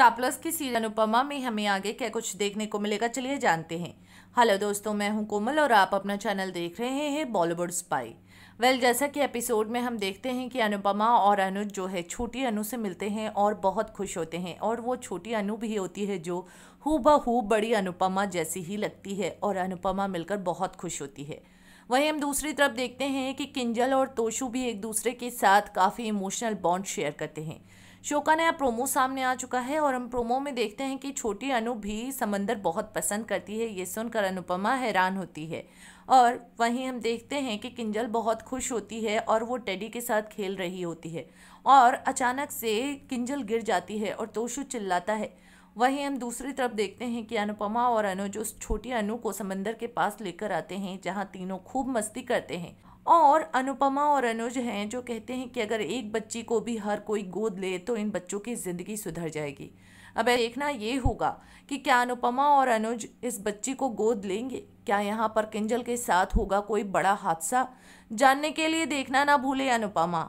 star Plus की serial Anupama में हमें आगे क्या कुछ देखने को मिलेगा चलिए जानते हैं हेलो दोस्तों मैं हूं कोमल और आप अपना चैनल देख रहे हैं बॉलीवुड स्पाई वेल जैसा कि एपिसोड में हम देखते हैं कि अनुपमा और अनुज जो है छोटी अनु से मिलते हैं और बहुत खुश होते हैं और वो छोटी अनु भी होती है जो हु बड़ी अनुपमा जैसी ही लगती है और अनुपमा मिलकर बहुत खुश होती है वहीं हम दूसरी तरफ देखते हैं कि किंजल और तोशु भी एक दूसरे के साथ काफ़ी इमोशनल बॉन्ड शेयर करते हैं शो का नया प्रोमो सामने आ चुका है और हम प्रोमो में देखते हैं कि छोटी अनु भी समंदर बहुत पसंद करती है ये सुनकर अनुपमा हैरान होती है और वहीं हम देखते हैं कि किंजल बहुत खुश होती है और वो टेडी के साथ खेल रही होती है और अचानक से किंजल गिर जाती है और तोशु चिल्लाता है वहीं हम दूसरी तरफ देखते हैं कि अनुपमा और अनुज उस छोटी अनु को समंदर के पास लेकर आते हैं जहाँ तीनों खूब मस्ती करते हैं और अनुपमा और अनुज हैं जो कहते हैं कि अगर एक बच्ची को भी हर कोई गोद ले तो इन बच्चों की ज़िंदगी सुधर जाएगी अब देखना ये होगा कि क्या अनुपमा और अनुज इस बच्ची को गोद लेंगे क्या यहाँ पर किंजल के साथ होगा कोई बड़ा हादसा जानने के लिए देखना ना भूले अनुपमा